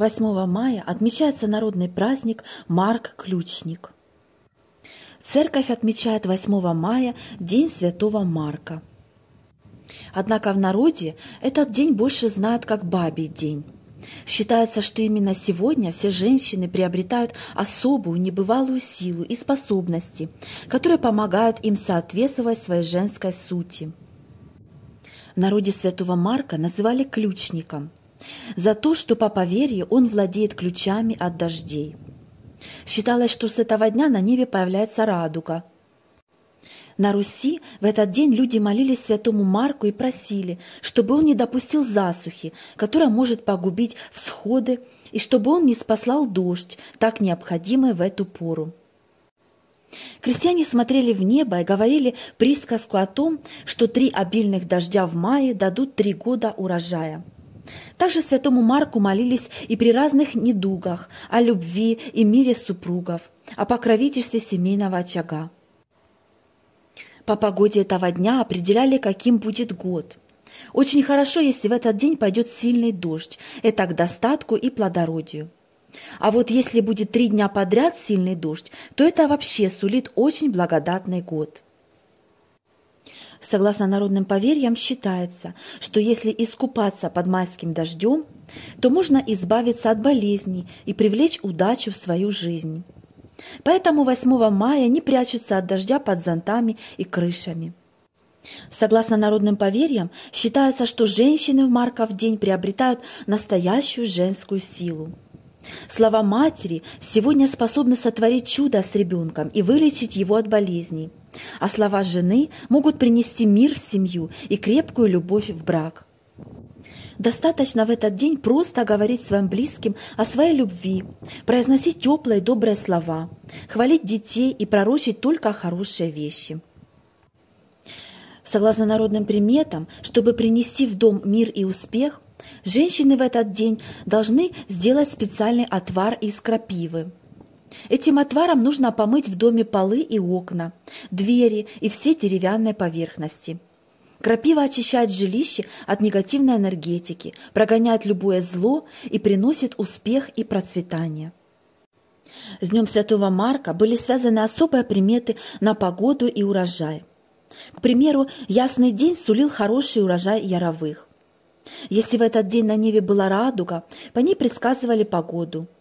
8 мая отмечается народный праздник Марк Ключник. Церковь отмечает 8 мая День Святого Марка. Однако в народе этот день больше знают как Бабий день. Считается, что именно сегодня все женщины приобретают особую небывалую силу и способности, которые помогают им соответствовать своей женской сути. В народе святого Марка называли ключником – за то, что по поверью он владеет ключами от дождей. Считалось, что с этого дня на небе появляется радуга. На Руси в этот день люди молились святому Марку и просили, чтобы он не допустил засухи, которая может погубить всходы, и чтобы он не спаслал дождь, так необходимый в эту пору. Крестьяне смотрели в небо и говорили присказку о том, что три обильных дождя в мае дадут три года урожая – также святому Марку молились и при разных недугах, о любви и мире супругов, о покровительстве семейного очага. По погоде этого дня определяли, каким будет год. Очень хорошо, если в этот день пойдет сильный дождь, это к достатку и плодородию. А вот если будет три дня подряд сильный дождь, то это вообще сулит очень благодатный год согласно народным поверьям, считается, что если искупаться под майским дождем, то можно избавиться от болезней и привлечь удачу в свою жизнь. Поэтому 8 мая не прячутся от дождя под зонтами и крышами. Согласно народным поверьям, считается, что женщины в Марков день приобретают настоящую женскую силу. Слова матери сегодня способны сотворить чудо с ребенком и вылечить его от болезней – а слова жены могут принести мир в семью и крепкую любовь в брак. Достаточно в этот день просто говорить своим близким о своей любви, произносить теплые и добрые слова, хвалить детей и пророчить только хорошие вещи. Согласно народным приметам, чтобы принести в дом мир и успех, женщины в этот день должны сделать специальный отвар из крапивы – Этим отваром нужно помыть в доме полы и окна, двери и все деревянные поверхности. Крапива очищает жилище от негативной энергетики, прогоняет любое зло и приносит успех и процветание. С Днем Святого Марка были связаны особые приметы на погоду и урожай. К примеру, ясный день сулил хороший урожай яровых. Если в этот день на небе была радуга, по ней предсказывали погоду –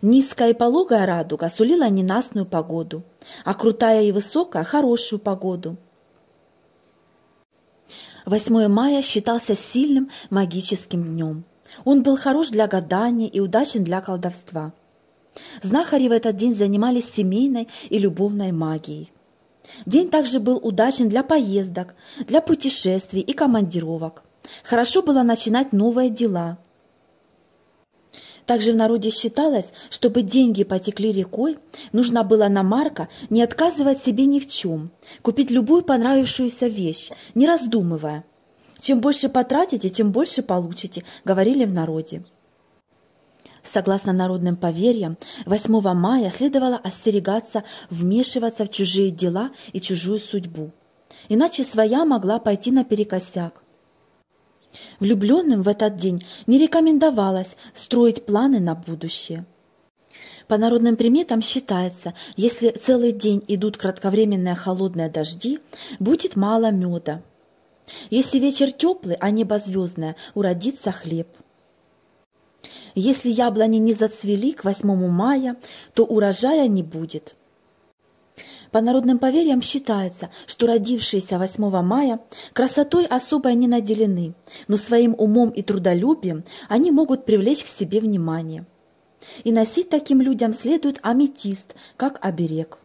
Низкая и пологая радуга сулила ненастную погоду, а крутая и высокая – хорошую погоду. 8 мая считался сильным магическим днем. Он был хорош для гадания и удачен для колдовства. Знахари в этот день занимались семейной и любовной магией. День также был удачен для поездок, для путешествий и командировок. Хорошо было начинать новые дела – также в народе считалось, чтобы деньги потекли рекой, нужно было на Марка не отказывать себе ни в чем, купить любую понравившуюся вещь, не раздумывая. Чем больше потратите, тем больше получите, говорили в народе. Согласно народным поверьям, 8 мая следовало остерегаться вмешиваться в чужие дела и чужую судьбу. Иначе своя могла пойти наперекосяк. Влюбленным в этот день не рекомендовалось строить планы на будущее. По народным приметам считается, если целый день идут кратковременные холодные дожди, будет мало меда. Если вечер теплый, а небо звездное, уродится хлеб. Если яблони не зацвели к 8 мая, то урожая не будет – по народным поверьям считается, что родившиеся 8 мая красотой особой не наделены, но своим умом и трудолюбием они могут привлечь к себе внимание. И носить таким людям следует аметист, как оберег.